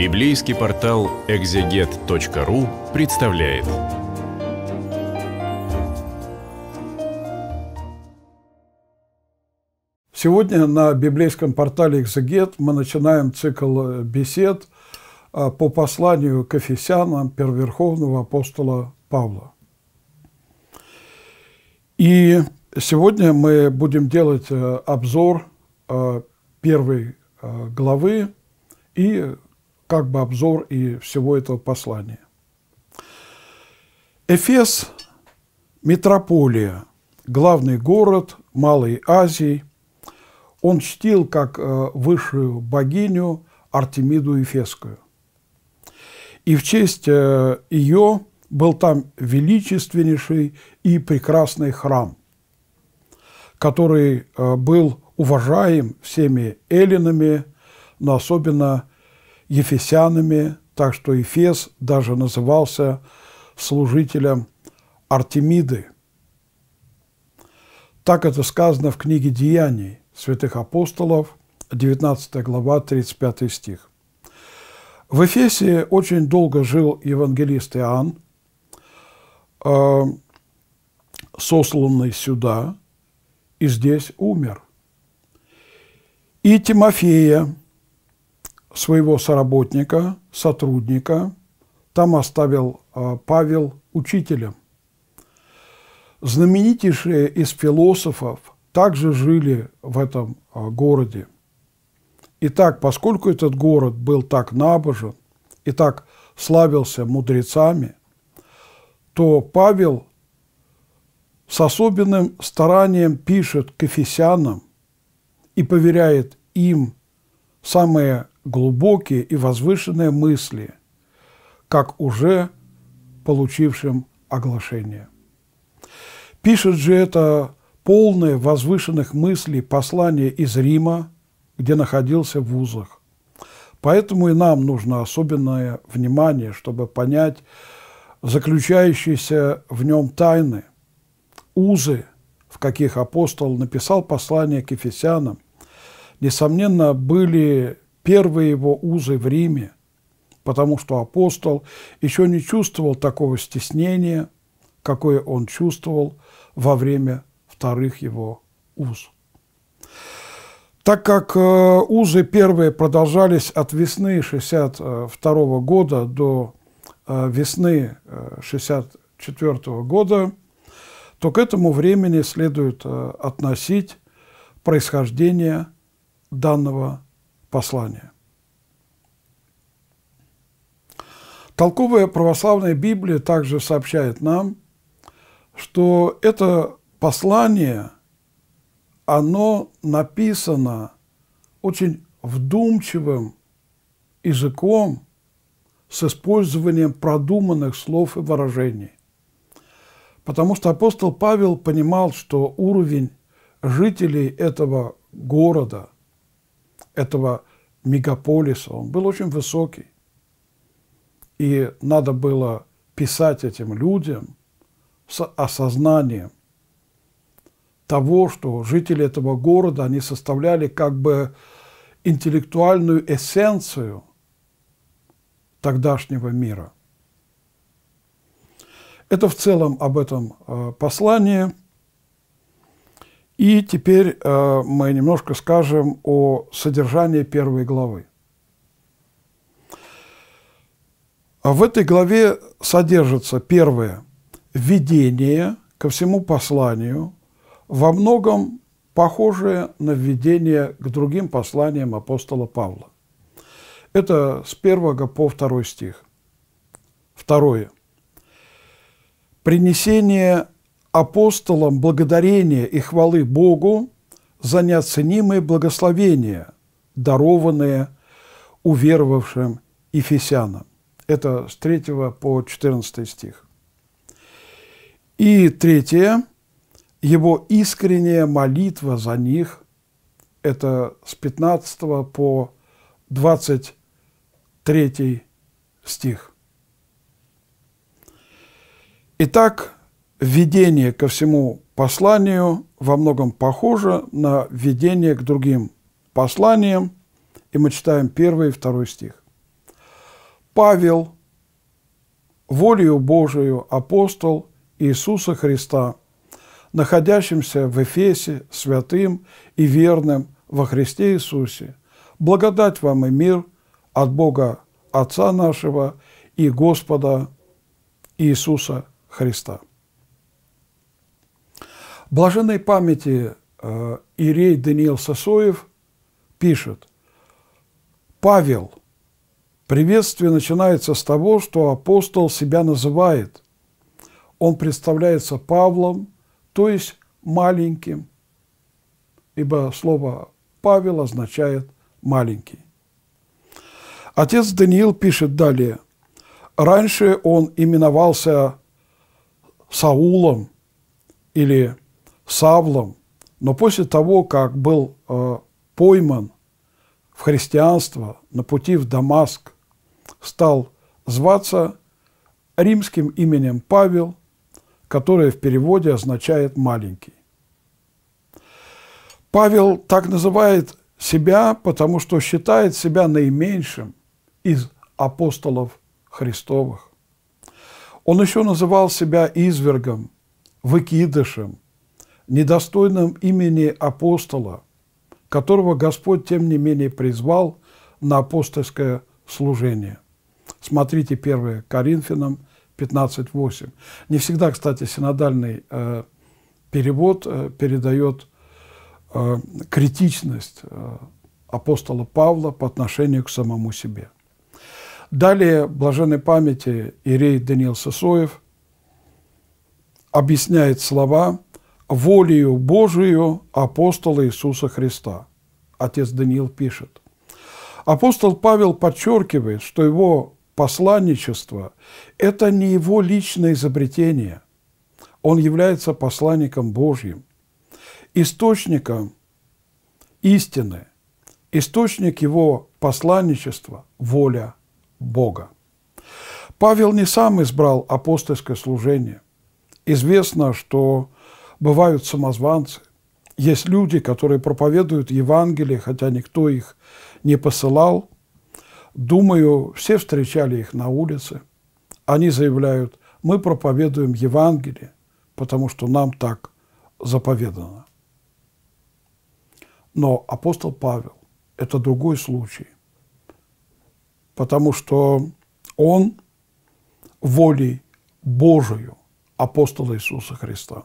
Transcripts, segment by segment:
Библейский портал экзегет.ру представляет. Сегодня на библейском портале «Экзегет» мы начинаем цикл э, бесед а, по посланию к Ефесянам первоверховного апостола Павла. И сегодня мы будем делать э, обзор э, первой главы и как бы обзор и всего этого послания. Эфес – метрополия, главный город Малой Азии. Он чтил как э, высшую богиню Артемиду Эфесскую, И в честь э, ее был там величественнейший и прекрасный храм, который э, был уважаем всеми эллинами, но особенно ефесянами, так что Ефес даже назывался служителем Артемиды. Так это сказано в книге «Деяний» святых апостолов, 19 глава, 35 стих. В Эфесе очень долго жил евангелист Иоанн, э, сосланный сюда, и здесь умер. И Тимофея, своего соработника, сотрудника, там оставил а, Павел учителем. Знаменитейшие из философов также жили в этом а, городе. Итак, поскольку этот город был так набожен и так славился мудрецами, то Павел с особенным старанием пишет к Ефесянам и поверяет им самые глубокие и возвышенные мысли, как уже получившим оглашение. Пишет же это полное возвышенных мыслей послание из Рима, где находился в узах. Поэтому и нам нужно особенное внимание, чтобы понять заключающиеся в нем тайны, узы, в каких апостол написал послание к Ефесянам, несомненно, были первые его узы в Риме, потому что апостол еще не чувствовал такого стеснения, какое он чувствовал во время вторых его уз. Так как э, узы первые продолжались от весны 62 года до э, весны 64 э, года, то к этому времени следует относить происхождение данного послание. Толковая православная Библия также сообщает нам, что это послание, оно написано очень вдумчивым языком с использованием продуманных слов и выражений. Потому что апостол Павел понимал, что уровень жителей этого города – этого мегаполиса, он был очень высокий. И надо было писать этим людям с осознанием того, что жители этого города, они составляли как бы интеллектуальную эссенцию тогдашнего мира. Это в целом об этом э, послании. И теперь э, мы немножко скажем о содержании первой главы. А в этой главе содержится первое – введение ко всему посланию, во многом похожее на введение к другим посланиям апостола Павла. Это с первого по второй стих. Второе. Принесение апостолам благодарения и хвалы Богу за неоценимые благословения, дарованные уверовавшим ефесянам. Это с 3 по 14 стих. И третье, его искренняя молитва за них, это с 15 по 23 стих. Итак, введение ко всему посланию во многом похоже на введение к другим посланиям, и мы читаем первый и второй стих. «Павел, волею Божию апостол Иисуса Христа, находящимся в Эфесе, святым и верным во Христе Иисусе, благодать вам и мир от Бога Отца нашего и Господа Иисуса Христа». Блаженной памяти э, Ирей Даниил Сосоев пишет, «Павел, приветствие начинается с того, что апостол себя называет. Он представляется Павлом, то есть маленьким, ибо слово «Павел» означает «маленький». Отец Даниил пишет далее. Раньше он именовался Саулом или Савлом, но после того, как был э, пойман в христианство на пути в Дамаск, стал зваться римским именем Павел, которое в переводе означает «маленький». Павел так называет себя, потому что считает себя наименьшим из апостолов Христовых. Он еще называл себя извергом, выкидышем – недостойным имени апостола, которого Господь, тем не менее, призвал на апостольское служение. Смотрите 1 Коринфянам 15.8. Не всегда, кстати, синодальный э, перевод э, передает э, критичность э, апостола Павла по отношению к самому себе. Далее блаженной памяти Ирей Даниил Сосоев объясняет слова волею Божию апостола Иисуса Христа. Отец Даниил пишет. Апостол Павел подчеркивает, что его посланничество – это не его личное изобретение. Он является посланником Божьим, источником истины, источник его посланничества – воля Бога. Павел не сам избрал апостольское служение. Известно, что бывают самозванцы, есть люди, которые проповедуют Евангелие, хотя никто их не посылал. Думаю, все встречали их на улице. Они заявляют, мы проповедуем Евангелие, потому что нам так заповедано. Но апостол Павел – это другой случай, потому что он волей Божию апостола Иисуса Христа.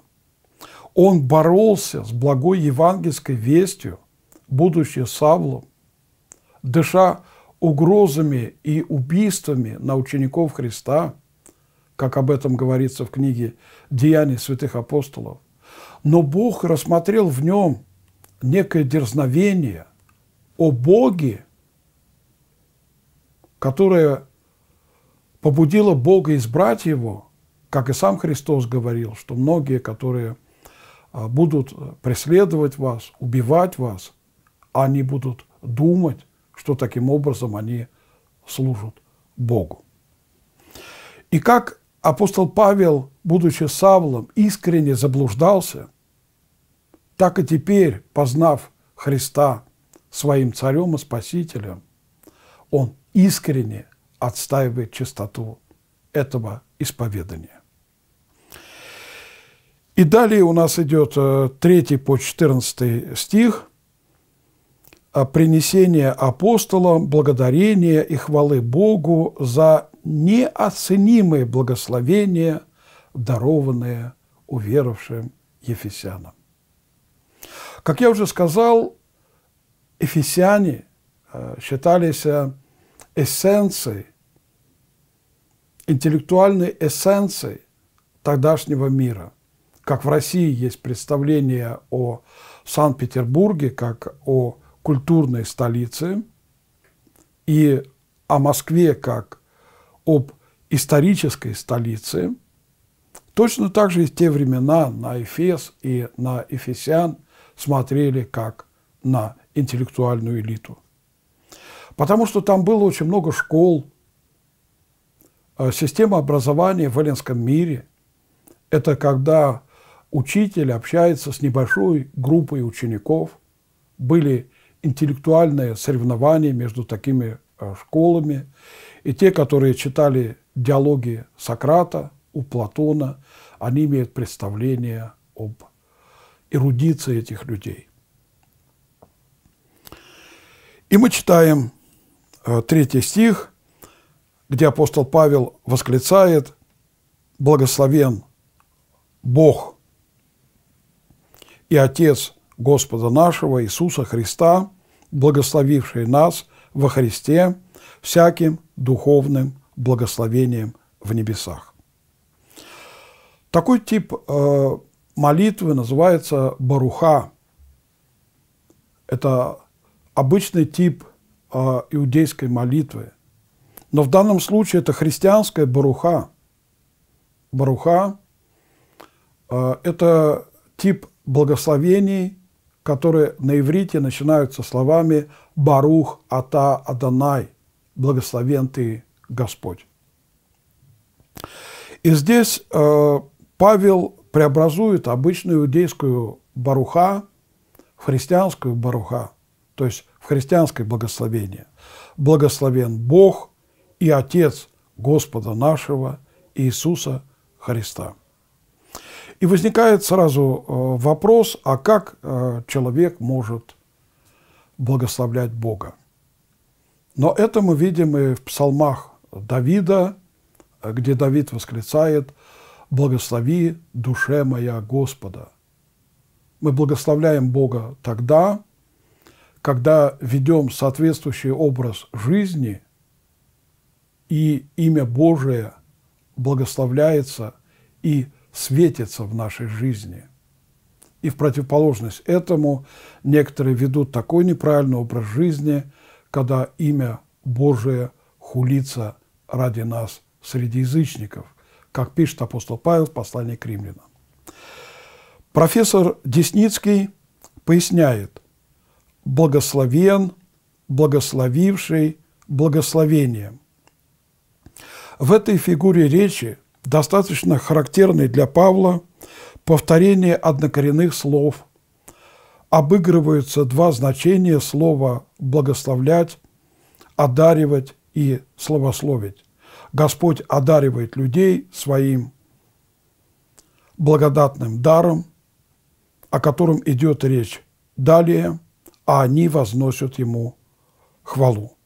Он боролся с благой евангельской вестью, будучи Савлом, дыша угрозами и убийствами на учеников Христа, как об этом говорится в книге «Деяний святых апостолов». Но Бог рассмотрел в нем некое дерзновение о Боге, которое побудило Бога избрать его, как и сам Христос говорил, что многие, которые – а, будут преследовать вас, убивать вас, а они будут думать, что таким образом они служат Богу. И как апостол Павел, будучи Савлом, искренне заблуждался, так и теперь, познав Христа своим царем и спасителем, он искренне отстаивает чистоту этого исповедания. И далее у нас идет 3 э, по 14 стих «А «Принесение апостолам благодарения и хвалы Богу за неоценимые благословения, дарованные уверовавшим ефесянам». Как я уже сказал, Ефесяне э, считались э, эссенцией, интеллектуальной эссенцией тогдашнего мира как в России есть представление о Санкт-Петербурге как о культурной столице и о Москве как об исторической столице, точно так же и в те времена на Эфес и на Эфесян смотрели как на интеллектуальную элиту. Потому что там было очень много школ, э, система образования в эллинском мире – это когда учитель общается с небольшой группой учеников. Были интеллектуальные соревнования между такими э, школами. И те, которые читали диалоги Сократа у Платона, они имеют представление об эрудиции этих людей. И мы читаем э, третий стих, где апостол Павел восклицает «Благословен Бог и Отец Господа нашего Иисуса Христа, благословивший нас во Христе всяким духовным благословением в небесах. Такой тип э, молитвы называется баруха. Это обычный тип э, иудейской молитвы. Но в данном случае это христианская баруха. Баруха э, – это тип благословений, которые на иврите начинаются словами «Барух Ата Аданай» – «Благословен ты, Господь». И здесь э, Павел преобразует обычную иудейскую баруха в христианскую баруха, то есть в христианское благословение. Благословен Бог и Отец Господа нашего Иисуса Христа. И возникает сразу э, вопрос, а как э, человек может благословлять Бога? Но это мы видим и в псалмах Давида, где Давид восклицает «Благослови, душе моя Господа». Мы благословляем Бога тогда, когда ведем соответствующий образ жизни, и имя Божие благословляется и благословляется светится в нашей жизни. И в противоположность этому некоторые ведут такой неправильный образ жизни, когда имя Божие хулится ради нас среди язычников, как пишет апостол Павел в послании к римлянам. Профессор Десницкий поясняет, благословен, благословивший благословением. В этой фигуре речи достаточно характерный для Павла, повторение однокоренных слов. Обыгрываются два значения слова «благословлять», «одаривать» и «словословить». Господь одаривает людей своим благодатным даром, о котором идет речь далее, а они возносят ему хвалу.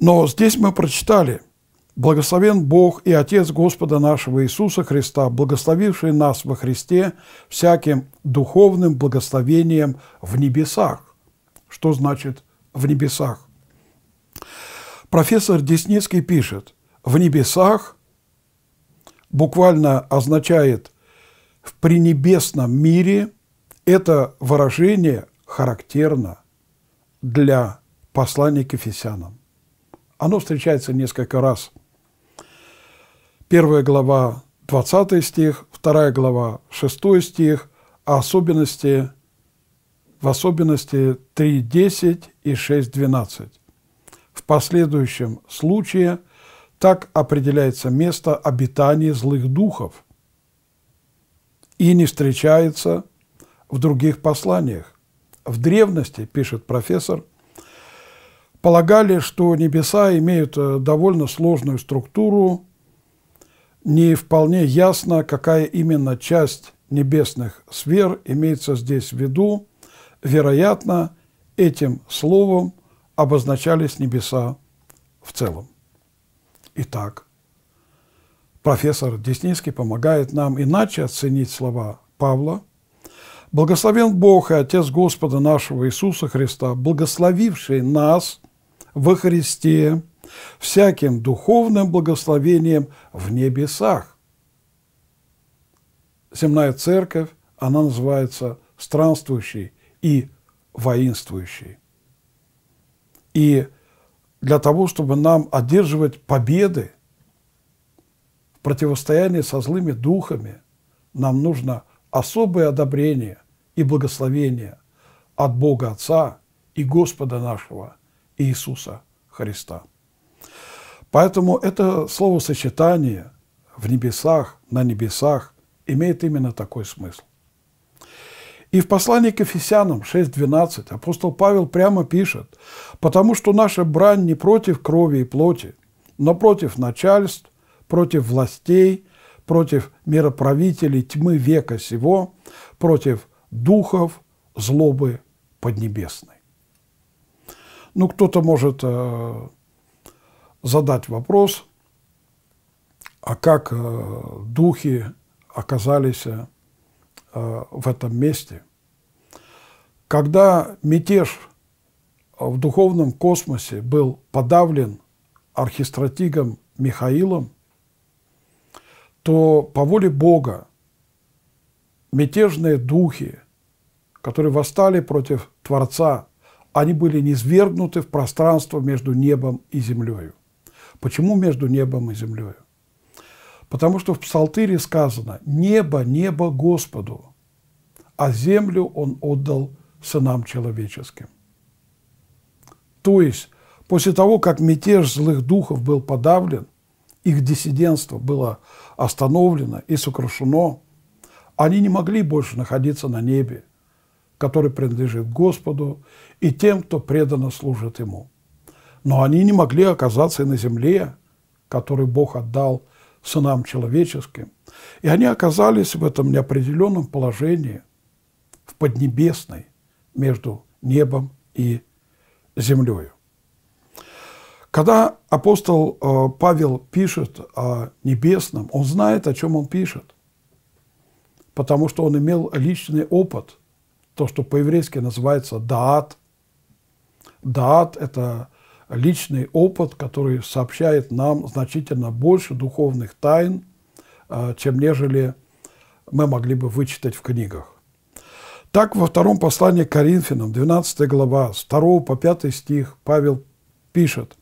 Но здесь мы прочитали – Благословен Бог и Отец Господа нашего Иисуса Христа, благословивший нас во Христе всяким духовным благословением в небесах. Что значит «в небесах»? Профессор Десницкий пишет, «в небесах» буквально означает «в пренебесном мире» это выражение характерно для послания к Ефесянам. Оно встречается несколько раз – 1 глава 20 стих, 2 глава 6 стих, а особенности, в особенности 3.10 и 6.12. В последующем случае так определяется место обитания злых духов и не встречается в других посланиях. В древности, пишет профессор, полагали, что небеса имеют э, довольно сложную структуру, не вполне ясно, какая именно часть небесных сфер имеется здесь в виду. Вероятно, этим словом обозначались небеса в целом. Итак, профессор Десницкий помогает нам иначе оценить слова Павла. «Благословен Бог и Отец Господа нашего Иисуса Христа, благословивший нас во Христе, всяким духовным благословением в небесах. Земная церковь, она называется странствующей и воинствующей. И для того, чтобы нам одерживать победы в противостоянии со злыми духами, нам нужно особое одобрение и благословение от Бога Отца и Господа нашего Иисуса Христа. Поэтому это словосочетание в небесах, на небесах имеет именно такой смысл. И в послании к Ефесянам 6.12 апостол Павел прямо пишет, «Потому что наша брань не против крови и плоти, но против начальств, против властей, против мироправителей тьмы века сего, против духов злобы поднебесной». Ну, кто-то может э, задать вопрос, а как э, духи оказались э, в этом месте. Когда мятеж э, в духовном космосе был подавлен архистратигом Михаилом, то по воле Бога мятежные духи, которые восстали против Творца, они были низвергнуты в пространство между небом и землей. Почему между небом и землей? Потому что в Псалтире сказано «Небо, небо Господу, а землю Он отдал сынам человеческим». То есть после того, как мятеж злых духов был подавлен, их диссидентство было остановлено и сокрушено, они не могли больше находиться на небе, который принадлежит Господу и тем, кто преданно служит Ему но они не могли оказаться и на земле, которую Бог отдал сынам человеческим. И они оказались в этом неопределенном положении, в Поднебесной, между небом и землей. Когда апостол э, Павел пишет о небесном, он знает, о чем он пишет, потому что он имел личный опыт, то, что по-еврейски называется «даат». «Даат» – это личный опыт, который сообщает нам значительно больше духовных тайн, а, чем нежели мы могли бы вычитать в книгах. Так во втором послании к Коринфянам, 12 глава, с 2 по 5 стих Павел пишет,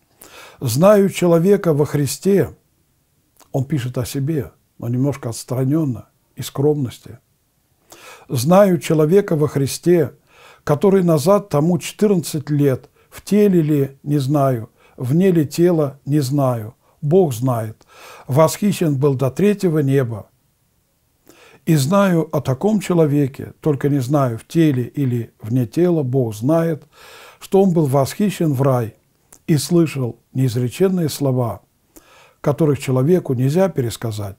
«Знаю человека во Христе», он пишет о себе, но немножко отстраненно, и скромности. «Знаю человека во Христе, который назад тому 14 лет – в теле ли, не знаю, вне ли тела, не знаю. Бог знает. Восхищен был до третьего неба. И знаю о таком человеке, только не знаю, в теле или вне тела, Бог знает, что он был восхищен в рай и слышал неизреченные слова, которых человеку нельзя пересказать.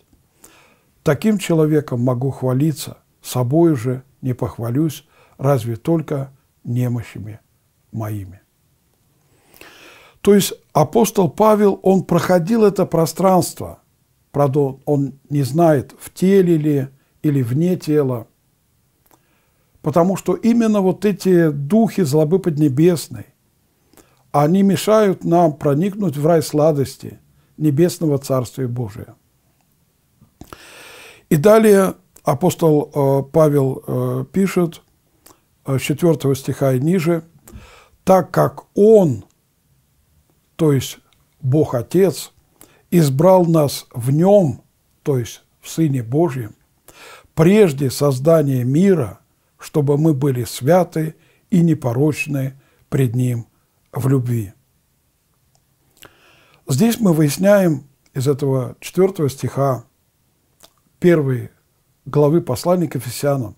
Таким человеком могу хвалиться, собой же не похвалюсь, разве только немощами моими. То есть апостол Павел, он проходил это пространство, правда, он не знает, в теле ли или вне тела, потому что именно вот эти духи злобы поднебесной, они мешают нам проникнуть в рай сладости небесного Царствия Божия. И далее апостол э, Павел э, пишет, 4 э, стиха и ниже, «Так как Он то есть Бог Отец, избрал нас в Нем, то есть в Сыне Божьем, прежде создания мира, чтобы мы были святы и непорочны пред Ним в любви. Здесь мы выясняем из этого 4 стиха 1 главы послания к Ефесянам,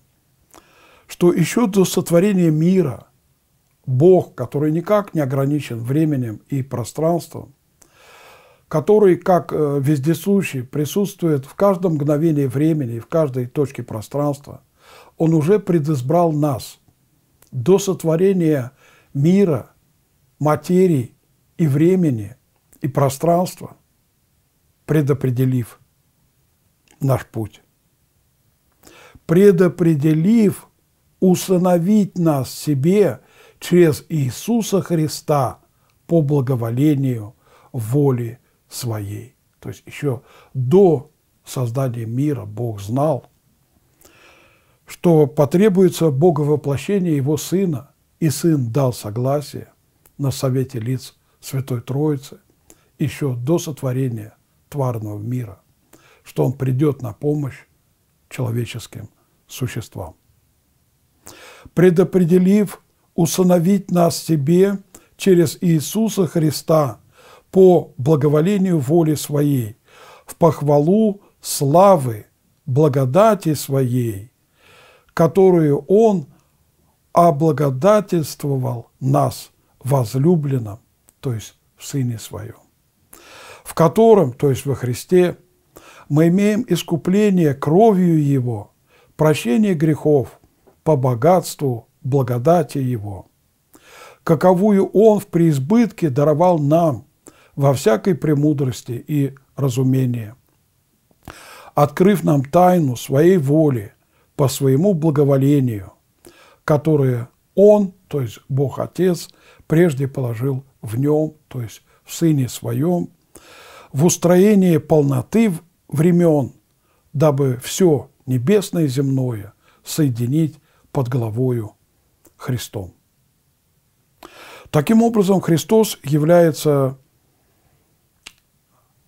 что еще до сотворения мира – Бог, который никак не ограничен временем и пространством, который, как э, вездесущий, присутствует в каждом мгновении времени и в каждой точке пространства, Он уже предызбрал нас до сотворения мира, материи и времени и пространства, предопределив наш путь. Предопределив установить нас себе через Иисуса Христа по благоволению воли своей. То есть еще до создания мира Бог знал, что потребуется Боговоплощение Его Сына, и Сын дал согласие на совете лиц Святой Троицы еще до сотворения тварного мира, что Он придет на помощь человеческим существам. Предопределив усыновить нас Тебе через Иисуса Христа по благоволению воли Своей, в похвалу славы, благодати Своей, которую Он облагодательствовал нас возлюбленным, то есть в Сыне Своем, в котором, то есть во Христе, мы имеем искупление кровью Его, прощение грехов по богатству благодати Его, каковую Он в преизбытке даровал нам во всякой премудрости и разумении, открыв нам тайну своей воли по своему благоволению, которое Он, то есть Бог Отец, прежде положил в Нем, то есть в Сыне Своем, в устроение полноты времен, дабы все небесное и земное соединить под головою Христом. Таким образом, Христос является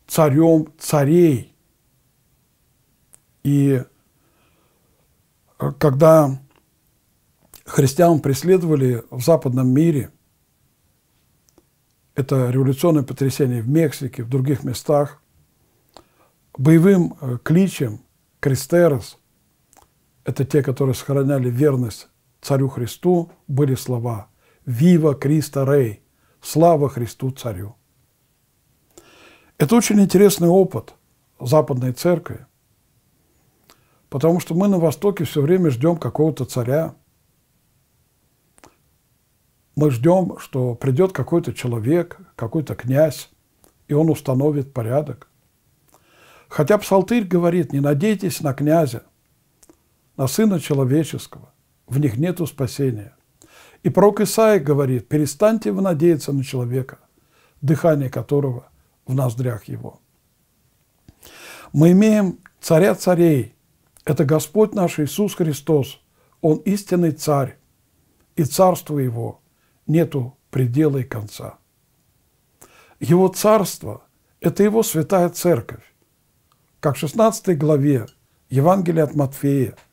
царем царей. И э, когда христиан преследовали в западном мире, это революционное потрясение в Мексике, в других местах, боевым э, кличем крестерос, это те, которые сохраняли верность царю Христу были слова «Вива Криста Рей! Слава Христу Царю!». Это очень интересный опыт Западной Церкви, потому что мы на Востоке все время ждем какого-то царя, мы ждем, что придет какой-то человек, какой-то князь, и он установит порядок. Хотя Псалтырь говорит, не надейтесь на князя, на сына человеческого, в них нету спасения. И пророк Исаия говорит, перестаньте вы надеяться на человека, дыхание которого в ноздрях его. Мы имеем царя царей, это Господь наш Иисус Христос, Он истинный царь, и царство Его нету предела и конца. Его царство – это Его святая церковь, как в 16 главе Евангелия от Матфея –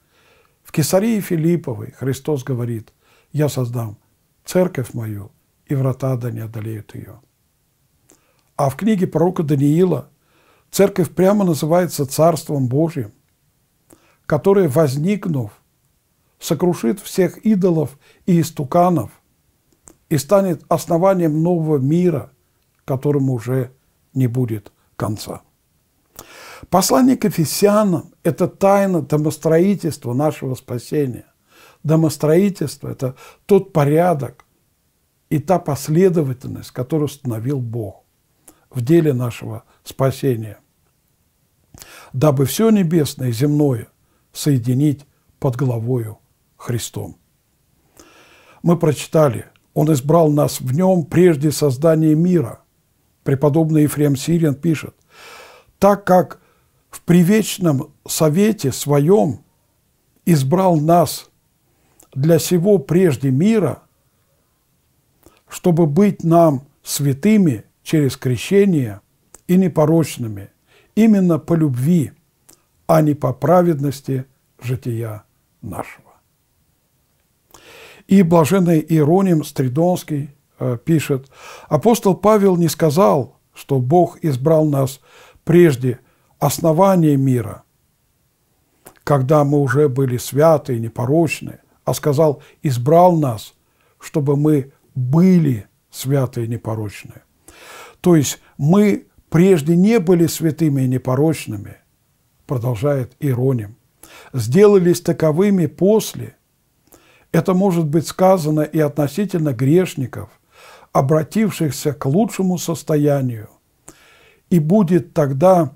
Кесарии Филипповой Христос говорит, «Я создам церковь мою, и врата да не одолеют ее». А в книге пророка Даниила церковь прямо называется Царством Божьим, которое, возникнув, сокрушит всех идолов и истуканов и станет основанием нового мира, которому уже не будет конца. Послание к Ефесянам – это тайна домостроительства нашего спасения. Домостроительство – это тот порядок и та последовательность, которую установил Бог в деле нашего спасения, дабы все небесное и земное соединить под главою Христом. Мы прочитали, Он избрал нас в Нем прежде создания мира. Преподобный Ефрем Сирин пишет, так как в привечном совете своем избрал нас для сего прежде мира, чтобы быть нам святыми через крещение и непорочными, именно по любви, а не по праведности жития нашего. И блаженный Иероним Стридонский э, пишет, апостол Павел не сказал, что Бог избрал нас прежде – основание мира, когда мы уже были святы и непорочны, а сказал, избрал нас, чтобы мы были святы и непорочны. То есть мы прежде не были святыми и непорочными, продолжает Ироним, сделались таковыми после, это может быть сказано и относительно грешников, обратившихся к лучшему состоянию, и будет тогда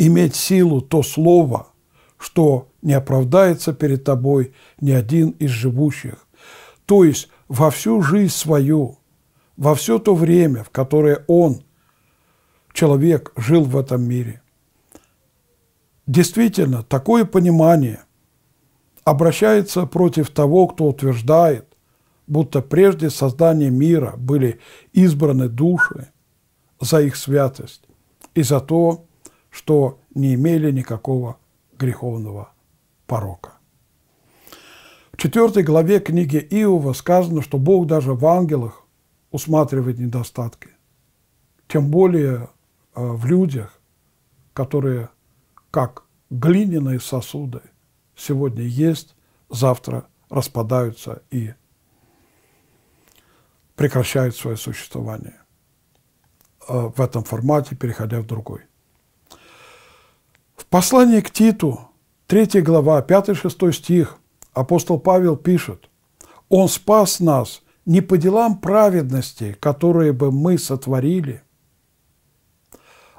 иметь силу то слово, что не оправдается перед тобой ни один из живущих. То есть во всю жизнь свою, во все то время, в которое он, человек, жил в этом мире. Действительно, такое понимание обращается против того, кто утверждает, будто прежде создания мира были избраны души за их святость и за то, что не имели никакого греховного порока. В четвертой главе книги Иова сказано, что Бог даже в ангелах усматривает недостатки, тем более э, в людях, которые как глиняные сосуды сегодня есть, завтра распадаются и прекращают свое существование э, в этом формате, переходя в другой. В послании к Титу, 3 глава, 5-6 стих, апостол Павел пишет, «Он спас нас не по делам праведности, которые бы мы сотворили,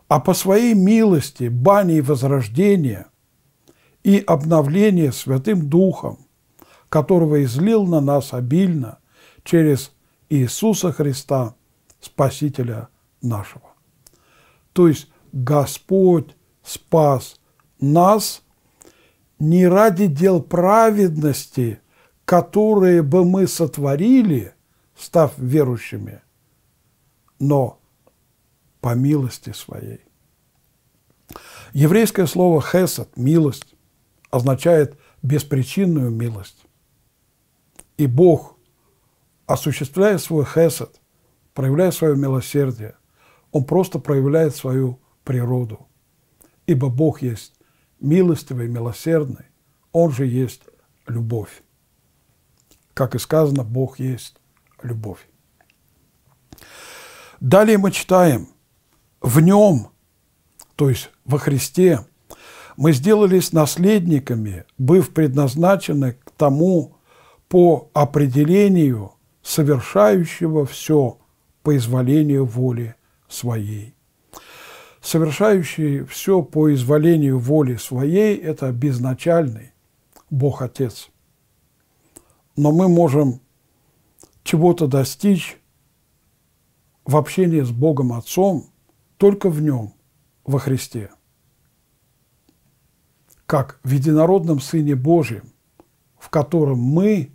а по своей милости, бане и возрождения и обновления Святым Духом, которого излил на нас обильно через Иисуса Христа, Спасителя нашего». То есть Господь спас нас не ради дел праведности, которые бы мы сотворили, став верующими, но по милости своей. Еврейское слово «хесед» – «милость» означает беспричинную милость. И Бог, осуществляя свой хесед, проявляя свое милосердие, Он просто проявляет свою природу – ибо Бог есть милостивый, милосердный, Он же есть любовь. Как и сказано, Бог есть любовь. Далее мы читаем, в Нем, то есть во Христе, мы сделались наследниками, быв предназначены к тому по определению совершающего все по изволению воли своей совершающий все по изволению воли своей, это безначальный Бог Отец. Но мы можем чего-то достичь в общении с Богом Отцом только в Нем, во Христе. Как в единородном Сыне Божьем, в котором мы,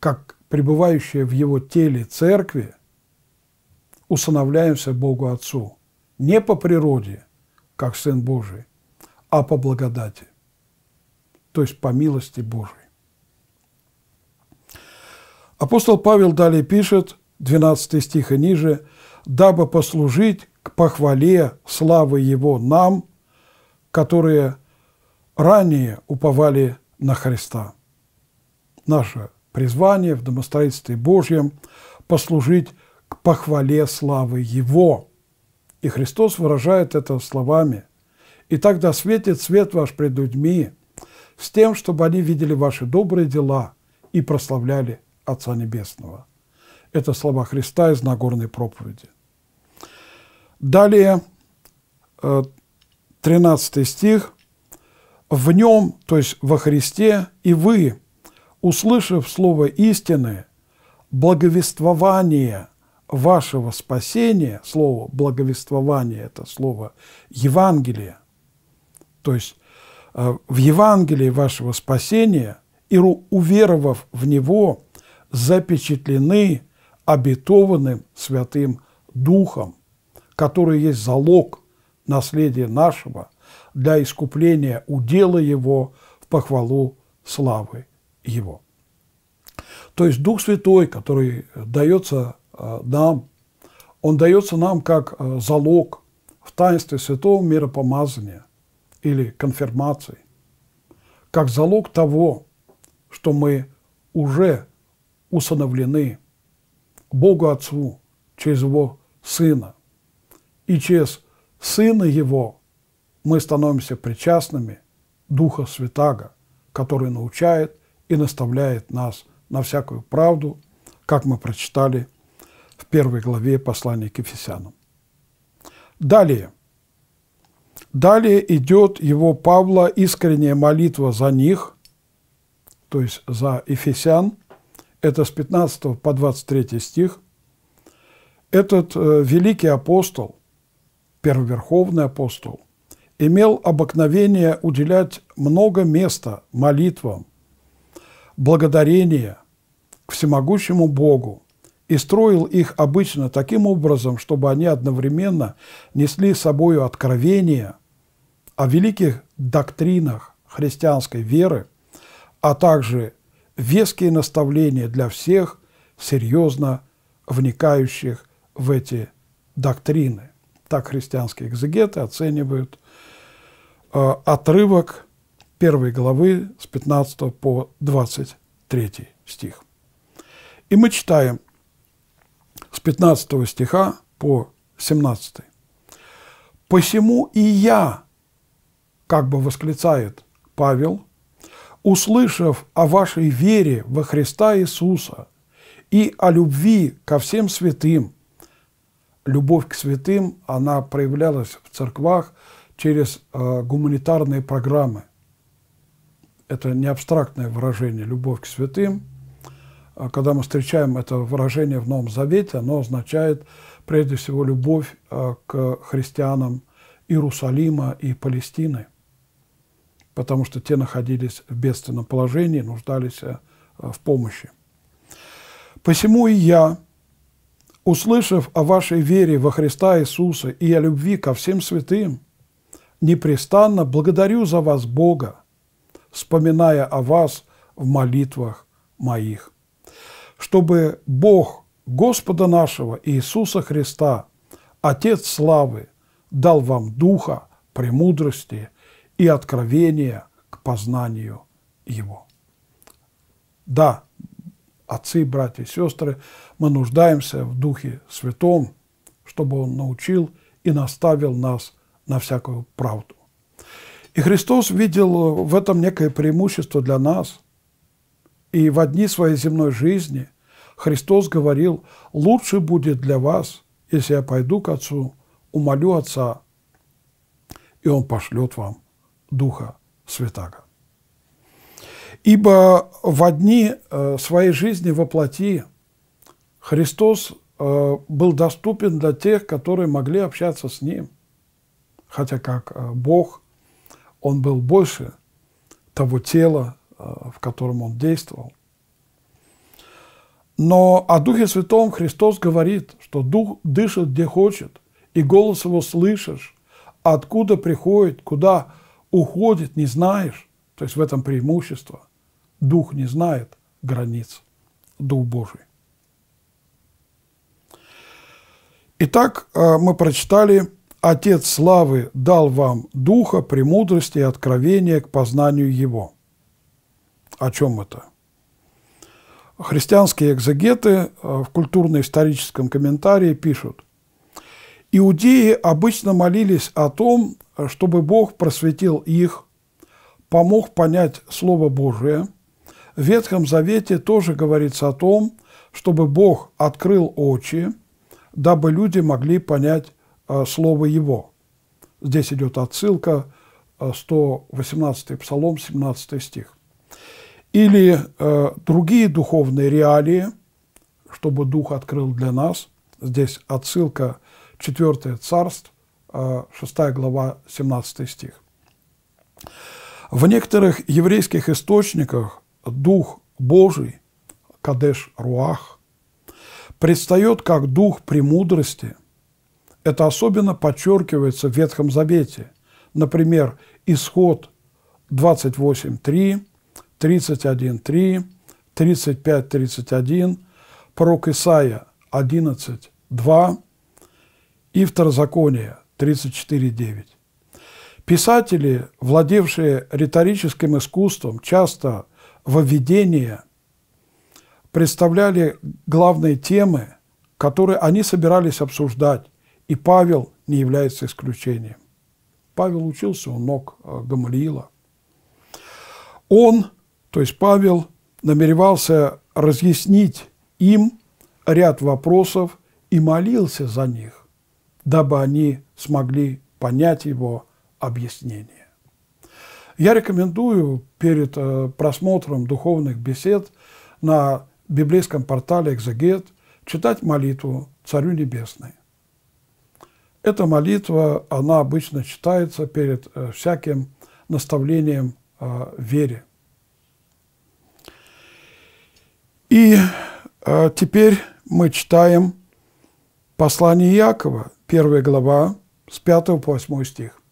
как пребывающие в Его теле Церкви, усыновляемся Богу Отцу – не по природе, как Сын Божий, а по благодати, то есть по милости Божией. Апостол Павел далее пишет, 12 стих и ниже, «дабы послужить к похвале славы Его нам, которые ранее уповали на Христа». Наше призвание в домостроительстве Божьем – послужить к похвале славы Его – и Христос выражает это словами. «И тогда светит свет ваш пред людьми, с тем, чтобы они видели ваши добрые дела и прославляли Отца Небесного». Это слова Христа из Нагорной проповеди. Далее, 13 э, стих. «В нем, то есть во Христе, и вы, услышав слово истины, благовествование – вашего спасения, слово благовествование – это слово Евангелие, то есть э, в Евангелии вашего спасения и уверовав в него, запечатлены обетованным Святым Духом, который есть залог наследия нашего для искупления удела его в похвалу славы его. То есть Дух Святой, который дается нам, он дается нам как а, залог в таинстве святого миропомазания или конфирмации, как залог того, что мы уже усыновлены Богу Отцу через Его Сына. И через Сына Его мы становимся причастными Духа Святаго, который научает и наставляет нас на всякую правду, как мы прочитали – в первой главе послания к Ефесянам. Далее. Далее идет его Павла искренняя молитва за них, то есть за Ефесян. Это с 15 по 23 стих. Этот э, великий апостол, первоверховный апостол, имел обыкновение уделять много места молитвам, благодарения к всемогущему Богу и строил их обычно таким образом, чтобы они одновременно несли с собой откровение о великих доктринах христианской веры, а также веские наставления для всех, серьезно вникающих в эти доктрины. Так христианские экзегеты оценивают э, отрывок первой главы с 15 по 23 стих. И мы читаем – с 15 стиха по 17. «Посему и я, как бы восклицает Павел, услышав о вашей вере во Христа Иисуса и о любви ко всем святым, любовь к святым, она проявлялась в церквах через э, гуманитарные программы. Это не абстрактное выражение «любовь к святым», а когда мы встречаем это выражение в Новом Завете, оно означает прежде всего любовь а, к христианам Иерусалима и Палестины, потому что те находились в бедственном положении, нуждались э, в помощи. «Посему и я, услышав о вашей вере во Христа Иисуса и о любви ко всем святым, непрестанно благодарю за вас Бога, вспоминая о вас в молитвах моих» чтобы Бог Господа нашего Иисуса Христа, Отец славы, дал вам духа, премудрости и откровения к познанию Его. Да, отцы, братья и сестры, мы нуждаемся в Духе Святом, чтобы Он научил и наставил нас на всякую правду. И Христос видел э, в этом некое преимущество для нас. И в одни своей земной жизни Христос говорил, лучше будет для вас, если я пойду к Отцу, умолю Отца, и Он пошлет вам Духа Святаго. Ибо в одни э, своей жизни воплоти Христос э, был доступен для тех, которые могли общаться с Ним. Хотя как э, Бог, Он был больше того тела, в котором Он действовал – но о Духе Святом Христос говорит, что Дух дышит где хочет, и голос его слышишь, а откуда приходит, куда уходит, не знаешь. То есть в этом преимущество. Дух не знает границ, Дух Божий. Итак, э, мы прочитали «Отец славы дал вам духа, премудрости и откровения к познанию Его». О чем это? христианские экзегеты э, в культурно-историческом комментарии пишут, «Иудеи обычно молились о том, чтобы Бог просветил их, помог понять Слово Божие. В Ветхом Завете тоже говорится о том, чтобы Бог открыл очи, дабы люди могли понять э, Слово Его». Здесь идет отсылка 118 э, Псалом, 17 стих или э, другие духовные реалии, чтобы Дух открыл для нас. Здесь отсылка 4 царств, э, 6 глава, 17 стих. В некоторых еврейских источниках Дух Божий, Кадеш Руах, предстает как Дух премудрости. Это особенно подчеркивается в Ветхом Завете. Например, Исход 28.3, 31.3, 35.31, пророк Исаия 11.2 и Второзаконие 34.9. Писатели, владевшие риторическим искусством, часто во введение представляли главные темы, которые они собирались обсуждать, и Павел не является исключением. Павел учился у ног э, Гамалиила. Он то есть Павел намеревался разъяснить им ряд вопросов и молился за них, дабы они смогли понять его объяснение. Я рекомендую перед э, просмотром духовных бесед на библейском портале «Экзегет» читать молитву «Царю Небесной». Эта молитва, она обычно читается перед э, всяким наставлением э, вере. И э, теперь мы читаем послание Якова, первая глава, с 5 по 8 стих.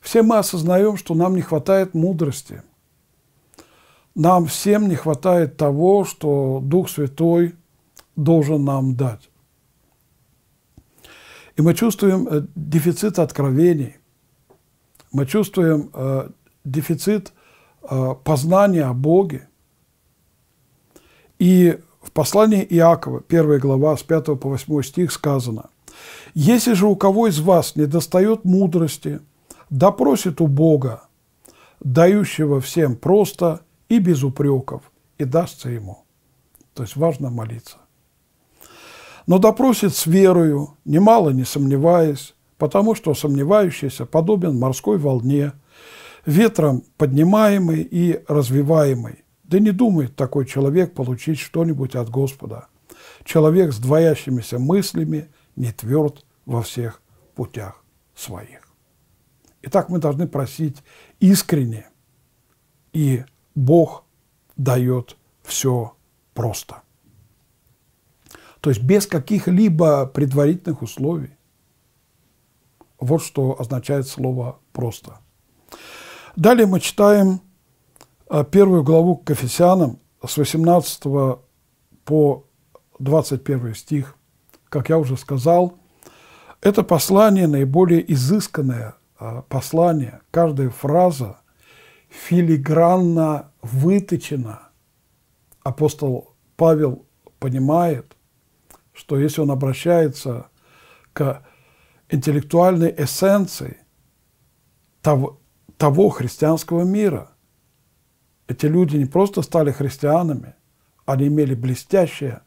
Все мы осознаем, что нам не хватает мудрости. Нам всем не хватает того, что Дух Святой должен нам дать. И мы чувствуем э, дефицит откровений, мы чувствуем э, дефицит э, познания о Боге – и в послании Иакова, 1 глава, с 5 по 8 стих сказано, «Если же у кого из вас недостает мудрости, допросит у Бога, дающего всем просто и без упреков, и дастся ему». То есть важно молиться. Но допросит с верою, немало не сомневаясь, потому что сомневающийся подобен морской волне, ветром поднимаемый и развиваемый. Да не думает такой человек получить что-нибудь от Господа. Человек с двоящимися мыслями не тверд во всех путях своих. Итак, мы должны просить искренне, и Бог дает все просто. То есть без каких-либо предварительных условий. Вот что означает слово «просто». Далее мы читаем а первую главу к Ефесянам с 18 по 21 стих, как я уже сказал, это послание наиболее изысканное а, послание. Каждая фраза филигранно выточена. Апостол Павел понимает, что если он обращается к интеллектуальной эссенции того, того христианского мира, эти люди не просто стали христианами, они имели блестящее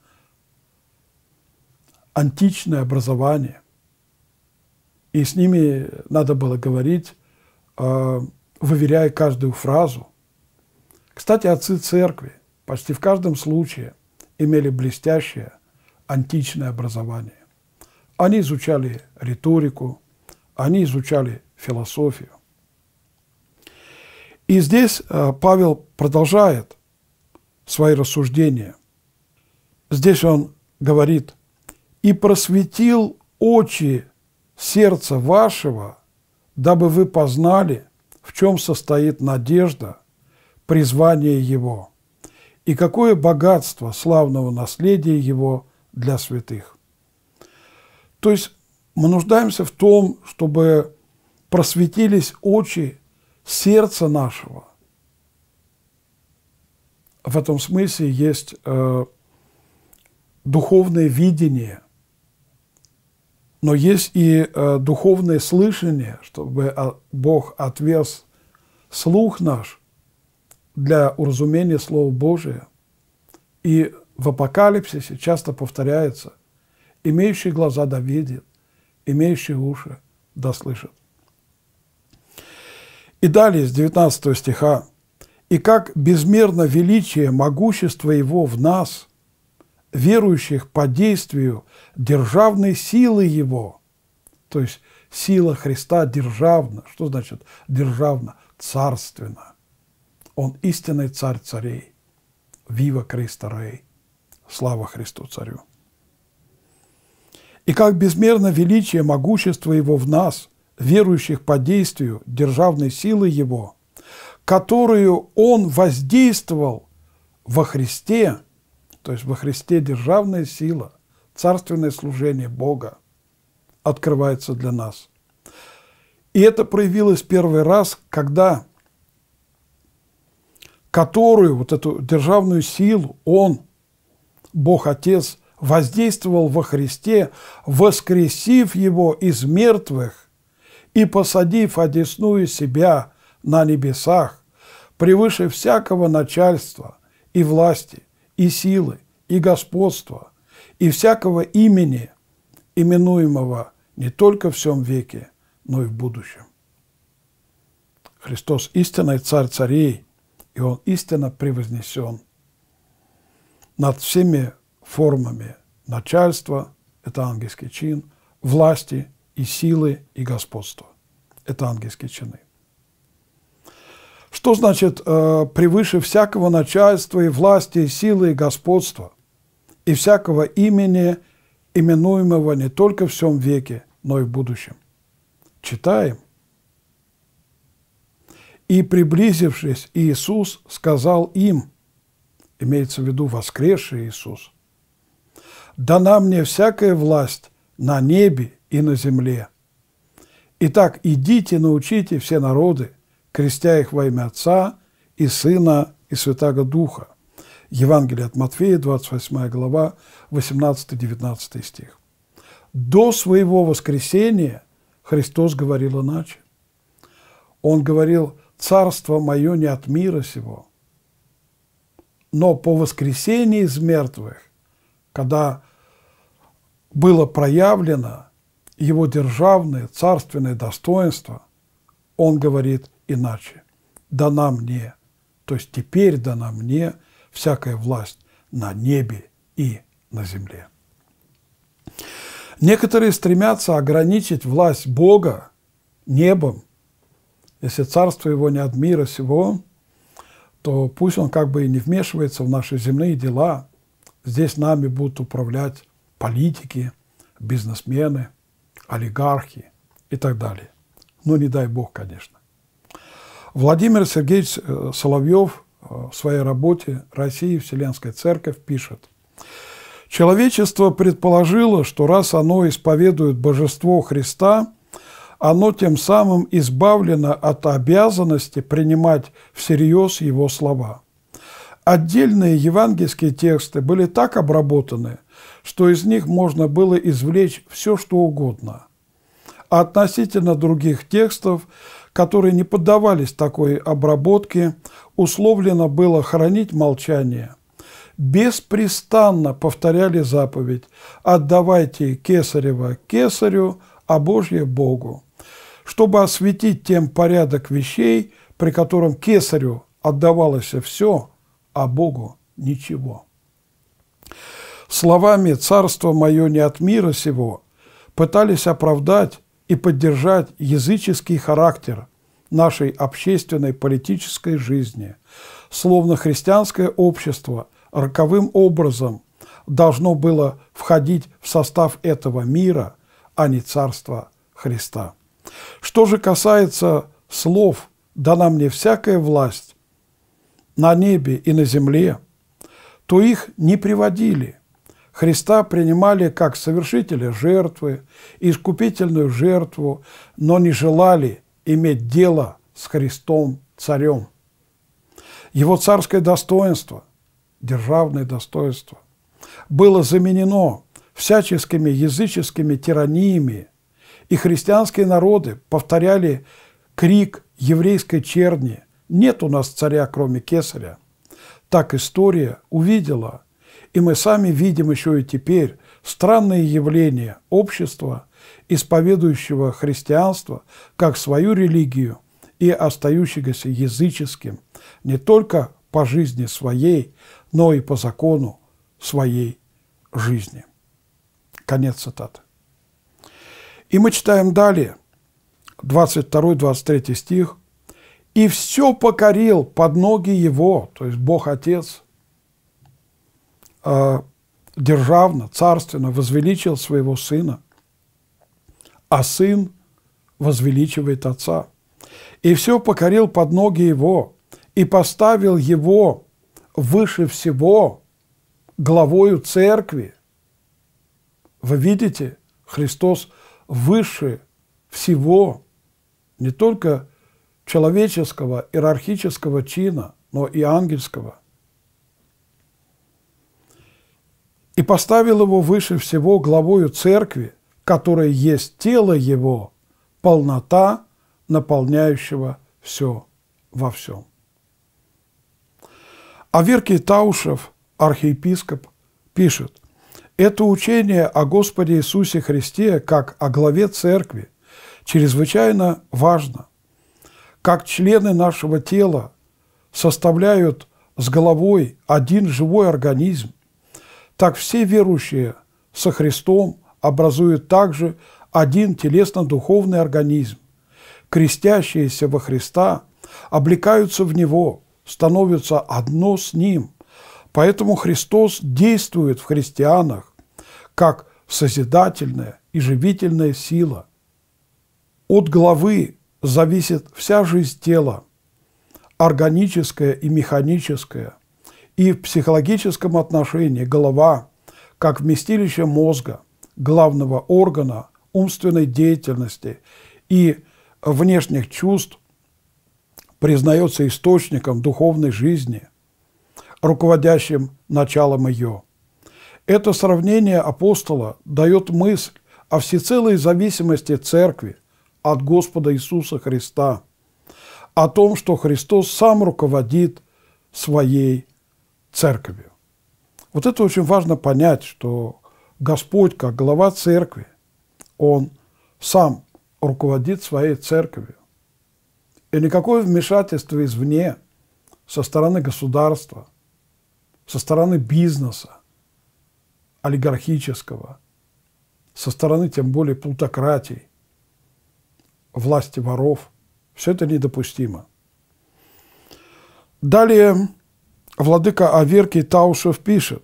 античное образование. И с ними надо было говорить, э, выверяя каждую фразу. Кстати, отцы церкви почти в каждом случае имели блестящее античное образование. Они изучали риторику, они изучали философию. И здесь э, Павел продолжает свои рассуждения. Здесь он говорит, «И просветил очи сердца вашего, дабы вы познали, в чем состоит надежда, призвание его, и какое богатство славного наследия его для святых». То есть мы нуждаемся в том, чтобы просветились очи сердца нашего. В этом смысле есть э, духовное видение, но есть и э, духовное слышание, чтобы а, Бог отвез слух наш для уразумения Слова Божия. И в апокалипсисе часто повторяется, имеющий глаза да видит, имеющий уши да слышит. И далее с 19 стиха. «И как безмерно величие могущества Его в нас, верующих по действию державной силы Его». То есть сила Христа державна. Что значит державна? Царственна. Он истинный царь царей. Вива Христа Рей. Слава Христу Царю. И как безмерно величие могущество Его в нас – верующих по действию державной силы Его, которую Он воздействовал во Христе, то есть во Христе державная сила, царственное служение Бога открывается для нас. И это проявилось первый раз, когда которую, вот эту державную силу, Он, Бог Отец, воздействовал во Христе, воскресив Его из мертвых и, посадив одесную себя на небесах, превыше всякого начальства и власти, и силы, и господства, и всякого имени, именуемого не только в всем веке, но и в будущем. Христос – истинный царь царей, и Он истинно превознесен над всеми формами начальства, это ангельский чин, власти – и силы, и господство. Это ангельские чины. Что значит э, превыше всякого начальства и власти, и силы, и господства, и всякого имени, именуемого не только в всем веке, но и в будущем? Читаем. «И, приблизившись, Иисус сказал им, имеется в виду воскресший Иисус, «Дана мне всякая власть на небе и на земле. Итак, идите, научите все народы, крестя их во имя Отца и Сына и Святаго Духа. Евангелие от Матфея, 28 глава, 18-19 стих. До своего воскресения Христос говорил иначе. Он говорил, «Царство мое не от мира сего». Но по воскресении из мертвых, когда было проявлено его державные, царственные достоинства, он говорит иначе. «Дана мне, то есть теперь дана мне всякая власть на небе и на земле». Некоторые стремятся ограничить власть Бога небом. Если царство его не от мира сего, то пусть он как бы и не вмешивается в наши земные дела. Здесь нами будут управлять политики, бизнесмены – олигархи и так далее. Ну, не дай бог, конечно. Владимир Сергеевич э, Соловьев э, в своей работе «Россия и Вселенская Церковь» пишет, «Человечество предположило, что раз оно исповедует божество Христа, оно тем самым избавлено от обязанности принимать всерьез его слова». Отдельные евангельские тексты были так обработаны, что из них можно было извлечь все, что угодно. А относительно других текстов, которые не поддавались такой обработке, условлено было хранить молчание. Беспрестанно повторяли заповедь «Отдавайте кесарева кесарю, а Божье – Богу», чтобы осветить тем порядок вещей, при котором кесарю отдавалось все, а Богу – ничего словами «Царство мое не от мира сего» пытались оправдать и поддержать языческий характер нашей общественной политической жизни, словно христианское общество роковым образом должно было входить в состав этого мира, а не царства Христа. Что же касается слов «дана мне всякая власть» на небе и на земле, то их не приводили – Христа принимали как совершителя жертвы, искупительную жертву, но не желали иметь дело с Христом царем. Его царское достоинство, державное достоинство, было заменено всяческими языческими тираниями, и христианские народы повторяли крик еврейской черни «Нет у нас царя, кроме кесаря». Так история увидела – и мы сами видим еще и теперь странные явления общества, исповедующего христианство как свою религию и остающегося языческим не только по жизни своей, но и по закону своей жизни. Конец цитаты. И мы читаем далее, 22-23 стих. «И все покорил под ноги его», то есть Бог Отец – Э, державно, царственно возвеличил своего сына, а сын возвеличивает отца. И все покорил под ноги его, и поставил его выше всего главою церкви. Вы видите, Христос выше всего, не только человеческого иерархического чина, но и ангельского – и поставил его выше всего главою церкви, которая есть тело его, полнота наполняющего все во всем. А Верки Таушев, архиепископ, пишет, «Это учение о Господе Иисусе Христе как о главе церкви чрезвычайно важно, как члены нашего тела составляют с головой один живой организм – так все верующие со Христом образуют также один телесно-духовный организм. Крестящиеся во Христа облекаются в Него, становятся одно с Ним. Поэтому Христос действует в христианах как созидательная и живительная сила. От главы зависит вся жизнь тела, органическая и механическая – и в психологическом отношении голова, как вместилище мозга, главного органа умственной деятельности и внешних чувств, признается источником духовной жизни, руководящим началом ее. Это сравнение апостола дает мысль о всецелой зависимости церкви от Господа Иисуса Христа, о том, что Христос сам руководит своей церковью. Вот это очень важно понять, что Господь, как глава церкви, Он сам руководит своей церковью. И никакое вмешательство извне, со стороны государства, со стороны бизнеса, олигархического, со стороны тем более плутократий, власти воров, все это недопустимо. Далее владыка Аверкий Таушев пишет,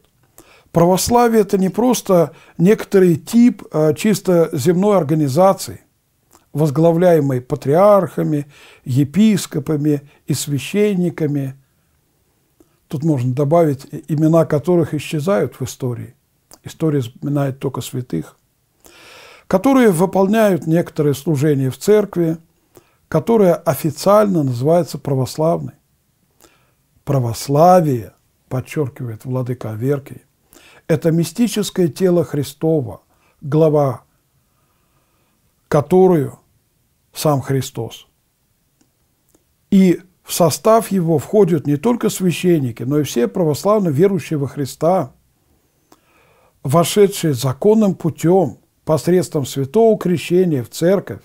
православие – это не просто некоторый тип э, чисто земной организации, возглавляемой патриархами, епископами и священниками. Тут можно добавить имена которых исчезают в истории. История вспоминает только святых которые выполняют некоторые служения в церкви, которая официально называется православной. Православие, подчеркивает владыка Верки, это мистическое тело Христова, глава которую сам Христос. И в состав его входят не только священники, но и все православно верующие во Христа, вошедшие законным путем посредством святого крещения в церковь,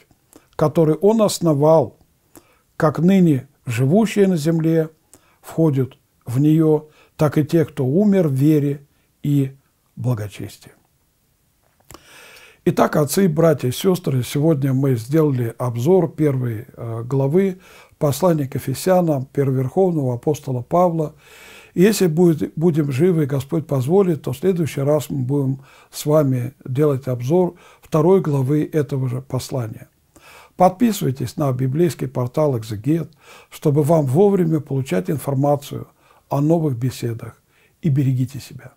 который он основал, как ныне живущие на земле входят в нее, так и те, кто умер в вере и благочестии. Итак, отцы, братья и сестры, сегодня мы сделали обзор первой э, главы послания к Ефесянам, первоверховного апостола Павла. Если будет, будем живы, Господь позволит, то в следующий раз мы будем с вами делать обзор второй главы этого же послания. Подписывайтесь на библейский портал «Экзегет», чтобы вам вовремя получать информацию о новых беседах. И берегите себя.